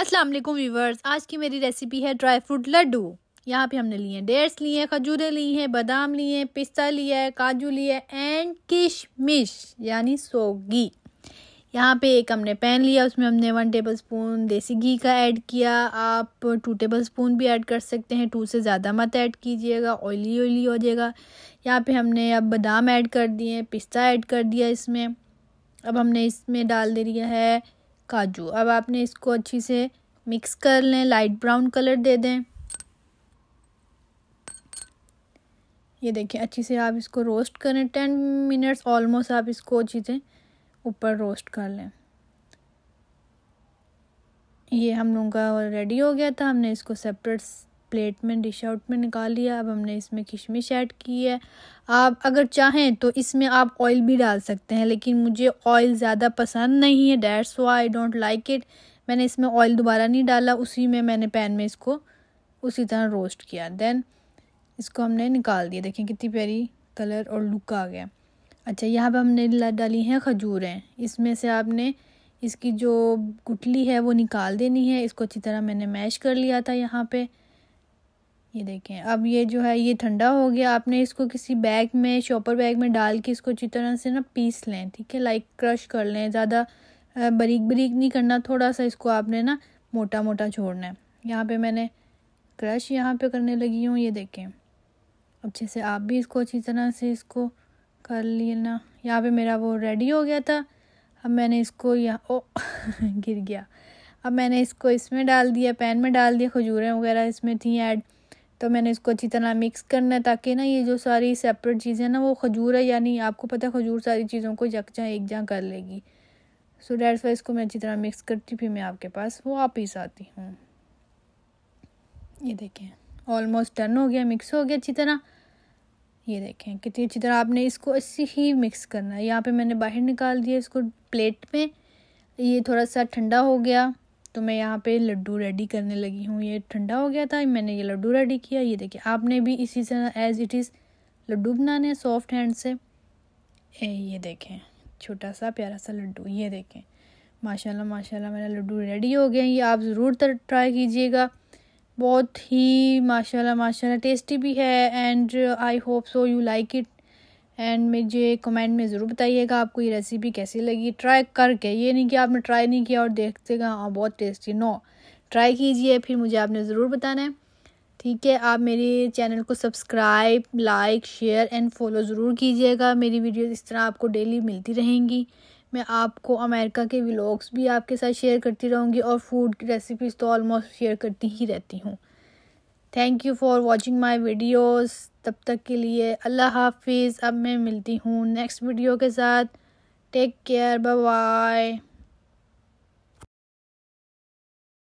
Aslam viewers आज की मेरी रेसिपी है ड्राई फ्रूट लड्डू यहाँ पे हमने लिए हैं डेट्स लिए हैं खजूरें ली हैं बादाम लिए हैं पिस्ता लिया है काजू लिया है एंड किशमिश यानी सोगी यहाँ पे एक हमने पैन लिया उसमें हमने वन टेबल स्पून देसी घी का ऐड किया आप टू टेबल स्पून भी ऐड कर सकते हैं टू से ज़्यादा मत ऐड कीजिएगा ऑयली ऑयली हो जाएगा यहाँ पे हमने अब बादाम ऐड कर दिए पिस्ता ऐड कर दिया इसमें अब हमने इसमें डाल दे दिया है काजू अब आपने इसको अच्छी से मिक्स कर लें लाइट ब्राउन कलर दे दें ये देखें अच्छी से आप इसको रोस्ट करें टेन मिनट्स ऑलमोस्ट आप इसको अच्छी से ऊपर रोस्ट कर लें ये हम लोगों का रेडी हो गया था हमने इसको सेपरेट प्लेट में डिश आउट में निकाल लिया अब हमने इसमें किशमिश ऐड की है आप अगर चाहें तो इसमें आप ऑयल भी डाल सकते हैं लेकिन मुझे ऑयल ज़्यादा पसंद नहीं है डैट्स वो आई डोंट लाइक इट मैंने इसमें ऑयल दोबारा नहीं डाला उसी में मैंने पैन में इसको उसी तरह रोस्ट किया देन इसको हमने निकाल दिया देखें कितनी प्यारी कलर और लुक आ गया अच्छा यहाँ पर हमने डाली हैं खजूरें इसमें से आपने इसकी जो गुटली है वो निकाल देनी है इसको अच्छी तरह मैंने मैश कर लिया था यहाँ पर ये देखें अब ये जो है ये ठंडा हो गया आपने इसको किसी बैग में शॉपर बैग में डाल के इसको अच्छी तरह से ना पीस लें ठीक है लाइक क्रश कर लें ज़्यादा बरीक बरीक नहीं करना थोड़ा सा इसको आपने ना मोटा मोटा छोड़ना है यहाँ पे मैंने क्रश यहाँ पे करने लगी हूँ ये देखें अच्छे से आप भी इसको अच्छी तरह से इसको कर लेना यहाँ पर मेरा वो रेडी हो गया था अब मैंने इसको यहाँ ओ गिर गया अब मैंने इसको इसमें डाल दिया पैन में डाल दिया खजूरें वगैरह इसमें थी ऐड तो मैंने इसको अच्छी तरह मिक्स करना है ताकि ना ये जो सारी सेपरेट चीज़ें ना वो खजूर है यानी आपको पता है खजूर सारी चीज़ों को यकजा एक जहाँ कर लेगी सो डेट्स वाइज इसको मैं अच्छी तरह मिक्स करती फिर मैं आपके पास वो ही आती हूँ ये देखें ऑलमोस्ट डन हो गया मिक्स हो गया अच्छी तरह ये देखें कितनी अच्छी तरह आपने इसको ऐसे ही मिक्स करना है यहाँ पर मैंने बाहर निकाल दिया इसको प्लेट में ये थोड़ा सा ठंडा हो गया तो मैं यहाँ पे लड्डू रेडी करने लगी हूँ ये ठंडा हो गया था मैंने ये लड्डू रेडी किया ये देखिए आपने भी इसी तरह एज़ इट इज़ लड्डू बनाने सॉफ्ट हैंड से ए ये देखें छोटा सा प्यारा सा लड्डू ये देखें माशाल्लाह माशाल्लाह मेरा लड्डू रेडी हो गया ये आप ज़रूर ट्राई कीजिएगा बहुत ही माशाल्लाह माशाल्लाह टेस्टी भी है and I hope so you like it and मुझे कमेंट में ज़रूर बताइएगा आपको ये रेसिपी कैसी लगी ट्राई करके ये नहीं कि आपने ट्राई नहीं किया और देखते हाँ बहुत टेस्टी नो ट्राई कीजिए फिर मुझे आपने ज़रूर बताना है ठीक है आप मेरे चैनल को subscribe like share and follow ज़रूर कीजिएगा मेरी वीडियो इस तरह आपको डेली मिलती रहेंगी मैं आपको अमेरिका के व्लॉग्स भी आपके साथ शेयर करती रहूँगी और फूड की रेसिपीज़ तो ऑलमोस्ट शेयर करती ही रहती हूँ thank you for watching my videos तब तक के लिए अल्लाह हाफिज़ अब मैं मिलती हूँ नेक्स्ट वीडियो के साथ टेक केयर बाय